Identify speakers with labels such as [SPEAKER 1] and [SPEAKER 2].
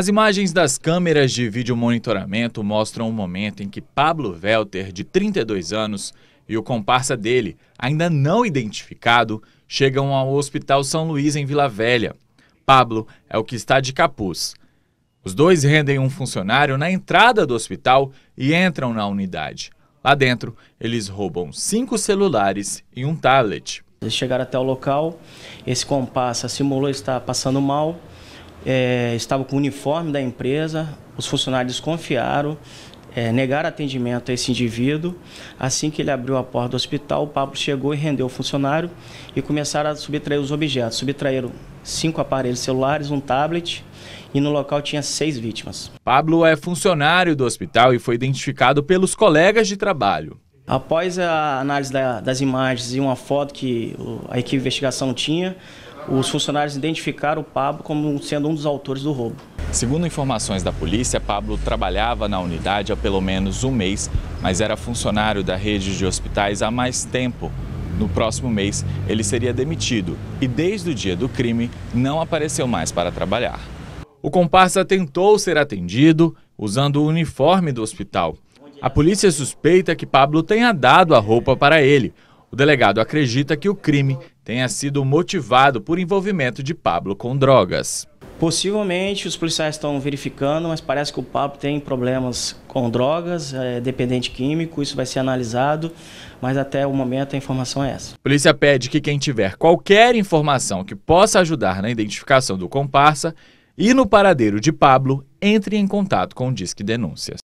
[SPEAKER 1] As imagens das câmeras de vídeo monitoramento mostram o momento em que Pablo Welter, de 32 anos, e o comparsa dele, ainda não identificado, chegam ao Hospital São Luís em Vila Velha. Pablo é o que está de capuz. Os dois rendem um funcionário na entrada do hospital e entram na unidade.
[SPEAKER 2] Lá dentro, eles roubam cinco celulares e um tablet. Eles chegaram até o local, esse comparsa simulou estar passando mal, é, estava com o uniforme da empresa, os funcionários desconfiaram, é, negaram atendimento a esse indivíduo. Assim que ele abriu a porta do hospital, o Pablo chegou e rendeu o funcionário e começaram a subtrair os objetos. Subtraíram cinco aparelhos celulares, um tablet e no local tinha seis vítimas. Pablo é funcionário do hospital e foi identificado pelos colegas de trabalho. Após a análise da, das imagens e uma foto que a equipe de investigação tinha, os funcionários identificaram o Pablo como sendo um dos autores do roubo.
[SPEAKER 1] Segundo informações da polícia, Pablo trabalhava na unidade há pelo menos um mês, mas era funcionário da rede de hospitais há mais tempo. No próximo mês, ele seria demitido e, desde o dia do crime, não apareceu mais para trabalhar. O comparsa tentou ser atendido usando o uniforme do hospital. A polícia suspeita que Pablo tenha dado a roupa para ele, o delegado acredita que o crime tenha
[SPEAKER 2] sido motivado por envolvimento de Pablo com drogas. Possivelmente os policiais estão verificando, mas parece que o Pablo tem problemas com drogas, é dependente químico, isso vai ser analisado, mas até o momento a informação é essa. A
[SPEAKER 1] polícia pede que quem tiver qualquer informação que possa ajudar na identificação do comparsa e no paradeiro de Pablo, entre em contato com o Disque Denúncias.